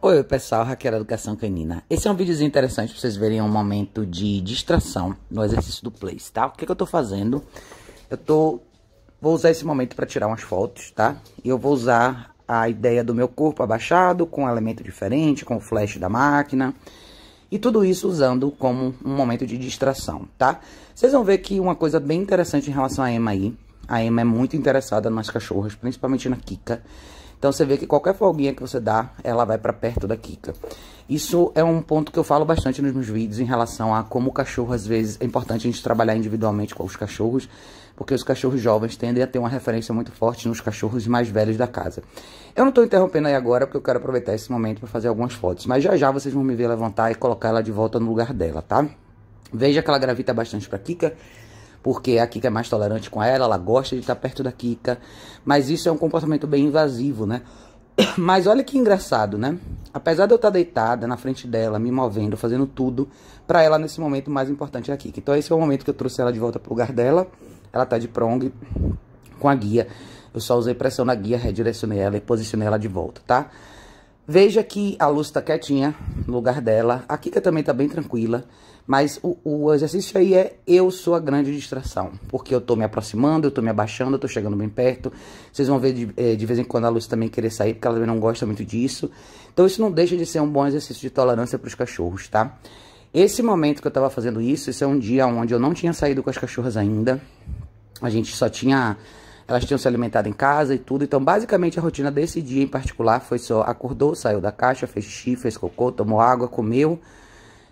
Oi pessoal, Raquel Educação Canina. Esse é um vídeo interessante para vocês verem um momento de distração no exercício do place, tá? O que, é que eu estou fazendo? Eu tô vou usar esse momento para tirar umas fotos, tá? E eu vou usar a ideia do meu corpo abaixado com um elemento diferente, com o flash da máquina. E tudo isso usando como um momento de distração, tá? Vocês vão ver que uma coisa bem interessante em relação à Emma aí, a Emma é muito interessada nas cachorras, principalmente na Kika. Então você vê que qualquer folguinha que você dá, ela vai para perto da Kika. Isso é um ponto que eu falo bastante nos meus vídeos em relação a como o cachorro, às vezes, é importante a gente trabalhar individualmente com os cachorros, porque os cachorros jovens tendem a ter uma referência muito forte nos cachorros mais velhos da casa. Eu não estou interrompendo aí agora, porque eu quero aproveitar esse momento para fazer algumas fotos, mas já já vocês vão me ver levantar e colocar ela de volta no lugar dela, tá? Veja que ela gravita bastante para Kika, porque a Kika é mais tolerante com ela, ela gosta de estar perto da Kika, mas isso é um comportamento bem invasivo, né? Mas olha que engraçado, né? Apesar de eu estar deitada na frente dela, me movendo, fazendo tudo, para ela nesse momento o mais importante é a Kika. Então esse é o momento que eu trouxe ela de volta pro lugar dela. Ela tá de prong com a guia. Eu só usei pressão na guia, redirecionei ela e posicionei ela de volta, tá? Veja que a luz tá quietinha no lugar dela. A Kika também tá bem tranquila. Mas o, o, exercício aí é eu sou a grande distração. Porque eu tô me aproximando, eu tô me abaixando, eu tô chegando bem perto. Vocês vão ver de, eh, de vez em quando a luz também querer sair, porque ela também não gosta muito disso. Então isso não deixa de ser um bom exercício de tolerância pros cachorros, tá? Esse momento que eu tava fazendo isso, esse é um dia onde eu não tinha saído com as cachorras ainda. A gente só tinha elas tinham se alimentado em casa e tudo. Então, basicamente, a rotina desse dia em particular foi só acordou, saiu da caixa, fez xixi, fez cocô, tomou água, comeu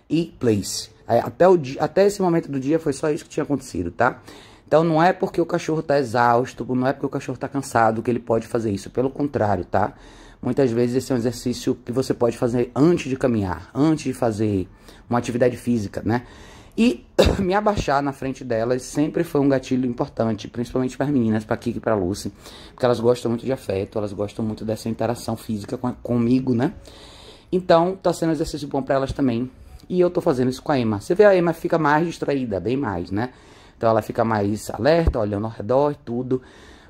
e place. É, até, o dia, até esse momento do dia foi só isso que tinha acontecido, tá? Então não é porque o cachorro está exausto, não é porque o cachorro está cansado que ele pode fazer isso. Pelo contrário, tá? Muitas vezes esse é um exercício que você pode fazer antes de caminhar, antes de fazer uma atividade física, né? E me abaixar na frente delas sempre foi um gatilho importante, principalmente para as meninas, para Kiki e para Lucy, porque elas gostam muito de afeto, elas gostam muito dessa interação física com comigo, né? Então, está sendo um exercício bom para elas também. E eu estou fazendo isso com a Emma. Você vê a Emma fica mais distraída, bem mais, né? Então ela fica mais alerta, olhando ao redor e tudo.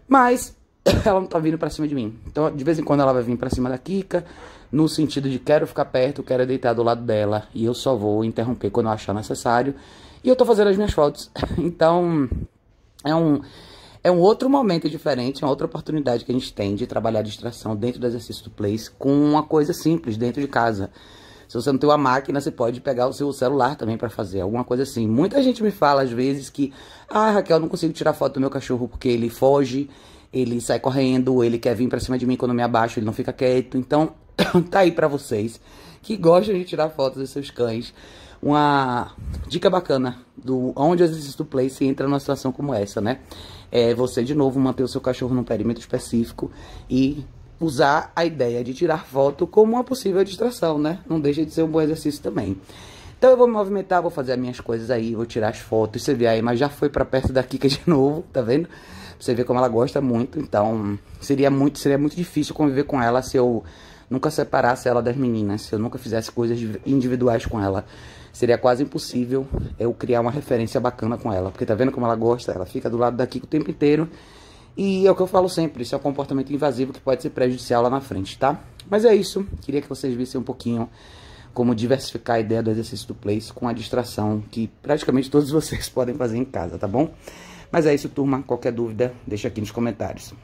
Mas ela não tá vindo para cima de mim. Então, de vez em quando ela vai vir para cima da Kika, no sentido de quero ficar perto, quero deitar do lado dela, e eu só vou interromper quando eu achar necessário. E eu tô fazendo as minhas fotos. Então, é um é um outro momento diferente, é uma outra oportunidade que a gente tem de trabalhar a distração dentro do exercício do place com uma coisa simples dentro de casa. Se você não tem uma máquina, você pode pegar o seu celular também para fazer alguma coisa assim. Muita gente me fala às vezes que, ah, Raquel, não consigo tirar foto do meu cachorro porque ele foge, ele sai correndo, ele quer vir pra cima de mim quando eu me abaixo, ele não fica quieto. Então, tá aí pra vocês que gostam de tirar fotos dos seus cães. Uma dica bacana do onde existe o play se entra numa situação como essa, né? É você, de novo, manter o seu cachorro num perímetro específico e usar a ideia de tirar foto como uma possível distração, né? Não deixa de ser um bom exercício também. Então eu vou me movimentar, vou fazer as minhas coisas aí, vou tirar as fotos. Você vê aí, mas já foi pra perto da Kika é de novo, tá vendo? Você vê como ela gosta muito, então seria muito, seria muito difícil conviver com ela se eu nunca separasse ela das meninas, se eu nunca fizesse coisas individuais com ela. Seria quase impossível eu criar uma referência bacana com ela, porque tá vendo como ela gosta, ela fica do lado daqui o tempo inteiro. E é o que eu falo sempre, isso é um comportamento invasivo que pode ser prejudicial lá na frente, tá? Mas é isso, queria que vocês vissem um pouquinho como diversificar a ideia do exercício do place com a distração que praticamente todos vocês podem fazer em casa, tá bom? Mas é isso, turma. Qualquer dúvida, deixa aqui nos comentários.